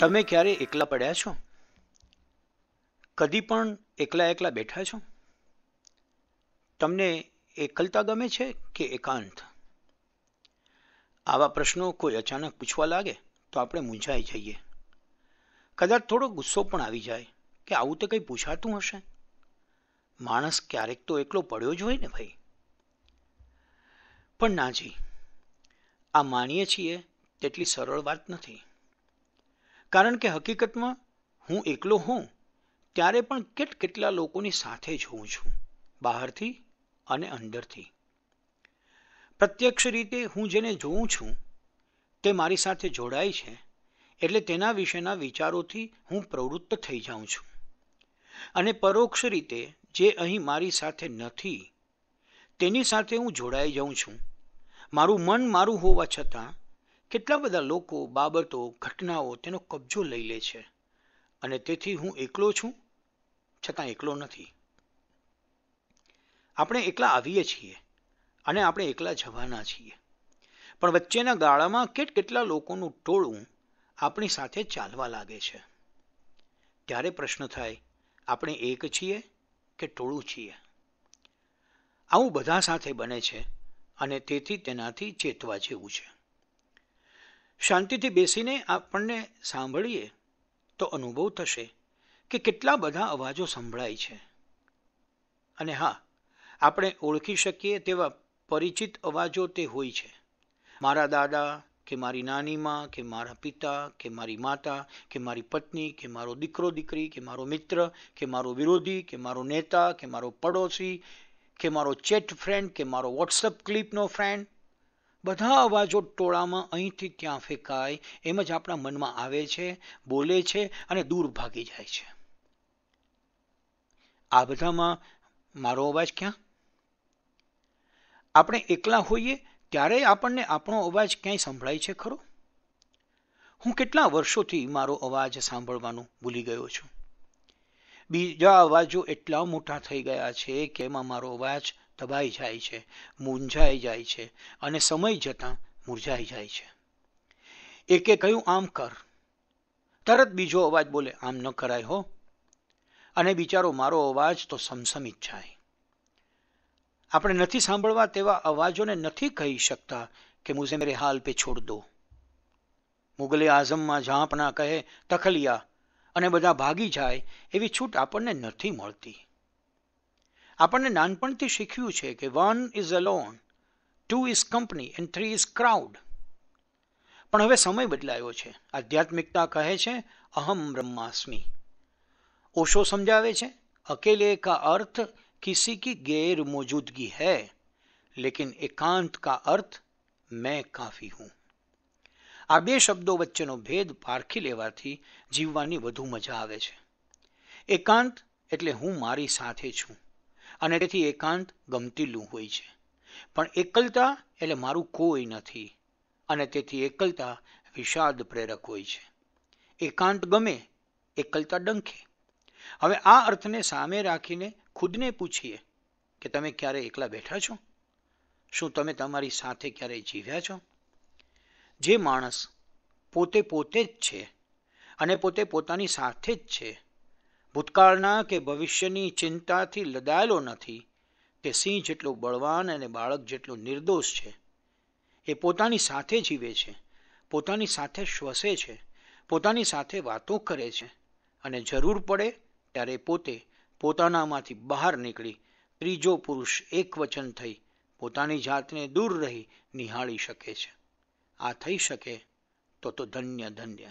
તમે ક્યારે એકલા પડ્યા છો કદી પણ એકલા એકલા બેઠા છો તમને એકલતા ગમે છે કે એકાંત આવા પ્રશ્નો કોઈ અચાનક પૂછવા લાગે તો આપણે મૂંઝાઈ જઈએ કદાચ થોડો ગુસ્સો પણ આવી જાય કે આવું તો કંઈ પૂછાતું હશે માણસ ક્યારેક તો એકલો પડ્યો જ હોય ને ભાઈ પણ નાજી આ માનીએ છીએ તેટલી સરળ વાત નથી કારણ કે હકીકતમાં હું એકલો હોઉં ત્યારે પણ કેટ કેટલા લોકોની સાથે જોઉં છું બહારથી અને અંદરથી પ્રત્યક્ષ રીતે હું જેને જોઉં છું તે મારી સાથે જોડાય છે એટલે તેના વિશેના વિચારોથી હું પ્રવૃત્ત થઈ જાઉં છું અને પરોક્ષ રીતે જે અહીં મારી સાથે નથી તેની સાથે હું જોડાઈ જાઉં છું મારું મન મારું હોવા છતાં કેટલા બધા લોકો બાબતો ઘટનાઓ તેનો કબજો લઈ લે છે અને તેથી હું એકલો છું છતાં એકલો નથી આપણે એકલા આવીએ છીએ અને આપણે એકલા જવાના છીએ પણ વચ્ચેના ગાળામાં કેટ કેટલા લોકોનું ટોળું આપણી સાથે ચાલવા લાગે છે ત્યારે પ્રશ્ન થાય આપણે એક છીએ કે ટોળું છીએ આવું બધા સાથે બને છે અને તેથી તેનાથી ચેતવા જેવું છે શાંતિથી બેસીને આપણને સાંભળીએ તો અનુભવ થશે કે કેટલા બધા અવાજો સંભળાય છે અને હા આપણે ઓળખી શકીએ તેવા પરિચિત અવાજો તે હોય છે મારા દાદા કે મારી નાની માં કે મારા પિતા કે મારી માતા કે મારી પત્ની કે મારો દીકરો દીકરી કે મારો મિત્ર કે મારો વિરોધી કે મારો નેતા કે મારો પડોશી કે મારો ચેટ ફ્રેન્ડ કે મારો વોટ્સઅપ ક્લિપનો ફ્રેન્ડ બધા અવાજો ટોળામાં અહીંથી ત્યાં ફેંકાય એમ જ આપણા મનમાં આવે છે બોલે છે અને દૂર ભાગી જાય છે આ બધામાં મારો અવાજ ક્યાં આપણે એકલા હોઈએ ત્યારે આપણને આપણો અવાજ ક્યાંય સંભળાય છે ખરો હું કેટલા વર્ષોથી મારો અવાજ સાંભળવાનું ભૂલી ગયો છું બીજા અવાજો એટલા મોટા થઈ ગયા છે કે એમાં મારો અવાજ દબાઈ જાય છે મૂંઝાઈ જાય છે અને સમય જતાં મૂંઝાઈ જાય છે એકે કહ્યું આમ કર તરત બીજો અવાજ બોલે આમ ન કરાય હો અને બિચારો મારો અવાજ તો સમસમિત જાય આપણે નથી સાંભળવા તેવા અવાજોને નથી કહી શકતા કે મુઝે મેરે હાલ પે છોડ દો મુગલે આઝમમાં ઝાંપના કહે તખલિયા અને બધા ભાગી જાય એવી છૂટ આપણને નથી મળતી આપણને નાનપણથી શીખ્યું છે કે one is alone two is company and three is crowd પણ હવે સમય બદલાયો છે આધ્યાત્મિકતા કહે છે અહમ બ્રહ્માસ્મી ઓશો સમજાવે છે અકેલે કા અર્થ કિસી કી ગેર મોજૂદગી હૈ લેકિન એકાંત કા અર્થ મેં કાફી હું આ બે શબ્દો વચ્ચેનો ભેદ પારખી લેવાથી જીવવાની વધુ મજા આવે છે એકાંત એટલે હું મારી સાથે છું અને તેથી એકાંત ગમતીલું હોય છે પણ એકલતા એટલે મારું કોઈ નથી અને તેથી એકલતા વિષાદ પ્રેરક હોય છે એકાંત ગમે એકલતા ડંખે હવે આ અર્થને સામે રાખીને ખુદને પૂછીએ કે તમે ક્યારે એકલા બેઠા છો શું તમે તમારી સાથે ક્યારેય જીવ્યા છો જે માણસ પોતે પોતે જ છે અને પોતે પોતાની સાથે જ છે ભૂતકાળના કે ભવિષ્યની ચિંતાથી લદાયેલો નથી તે સિંહ જેટલો બળવાન અને બાળક જેટલો નિર્દોષ છે એ પોતાની સાથે જીવે છે પોતાની સાથે શ્વસે છે પોતાની સાથે વાતો કરે છે અને જરૂર પડે ત્યારે પોતે પોતાનામાંથી બહાર નીકળી ત્રીજો પુરુષ એકવચન થઈ પોતાની જાતને દૂર રહી નિહાળી શકે છે આ થઈ શકે તો તો ધન્ય ધન્ય